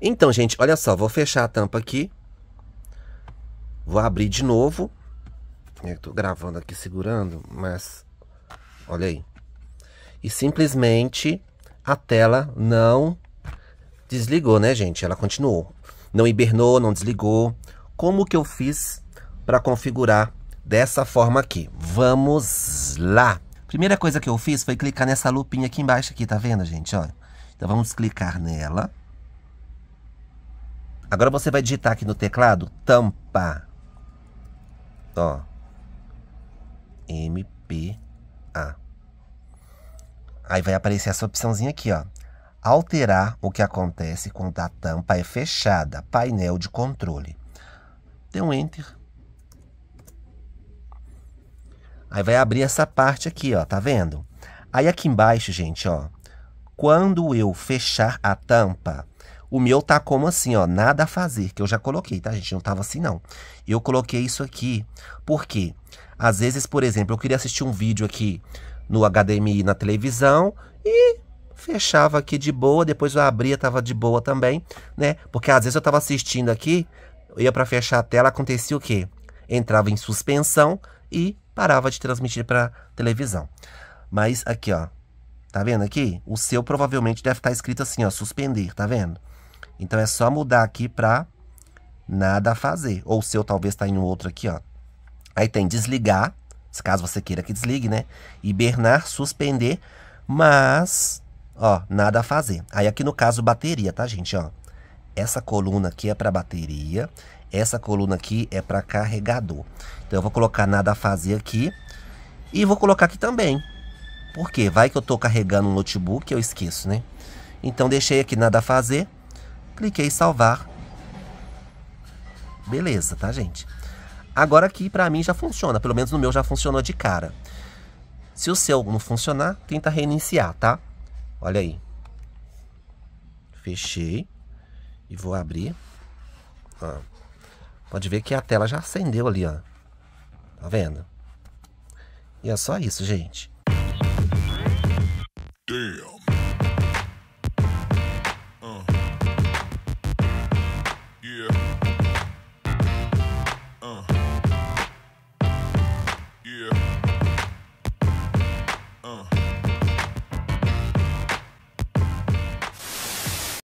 Então, gente, olha só, vou fechar a tampa aqui. Vou abrir de novo. Eu tô gravando aqui segurando, mas olha aí. E simplesmente a tela não desligou, né, gente? Ela continuou. Não hibernou, não desligou. Como que eu fiz para configurar dessa forma aqui? Vamos lá. Primeira coisa que eu fiz foi clicar nessa lupinha aqui embaixo aqui, tá vendo, gente, Olha. Então vamos clicar nela. Agora você vai digitar aqui no teclado tampa. Ó. MPA. Aí vai aparecer essa opçãozinha aqui, ó. Alterar o que acontece quando a tampa é fechada. Painel de controle. Dê um Enter. Aí vai abrir essa parte aqui, ó. Tá vendo? Aí aqui embaixo, gente, ó. Quando eu fechar a tampa, o meu tá como assim, ó, nada a fazer, que eu já coloquei, tá, gente? Não tava assim, não. Eu coloquei isso aqui porque, às vezes, por exemplo, eu queria assistir um vídeo aqui no HDMI na televisão e fechava aqui de boa, depois eu abria, tava de boa também, né? Porque às vezes eu tava assistindo aqui, eu ia para fechar a tela, acontecia o quê? Entrava em suspensão e parava de transmitir para televisão. Mas aqui, ó, Tá vendo aqui? O seu provavelmente deve estar tá escrito assim, ó, suspender, tá vendo? Então é só mudar aqui para nada a fazer. Ou o seu talvez está em um outro aqui, ó. Aí tem desligar, caso você queira que desligue, né? Hibernar, suspender, mas, ó, nada a fazer. Aí aqui no caso bateria, tá, gente, ó. Essa coluna aqui é para bateria, essa coluna aqui é para carregador. Então eu vou colocar nada a fazer aqui e vou colocar aqui também por quê? Vai que eu tô carregando um notebook, eu esqueço, né? Então deixei aqui nada a fazer, cliquei em salvar. Beleza, tá, gente? Agora aqui para mim já funciona, pelo menos no meu já funcionou de cara. Se o seu não funcionar, tenta reiniciar, tá? Olha aí. Fechei e vou abrir. Ó. Pode ver que a tela já acendeu ali, ó. Tá vendo? E é só isso, gente. Damn.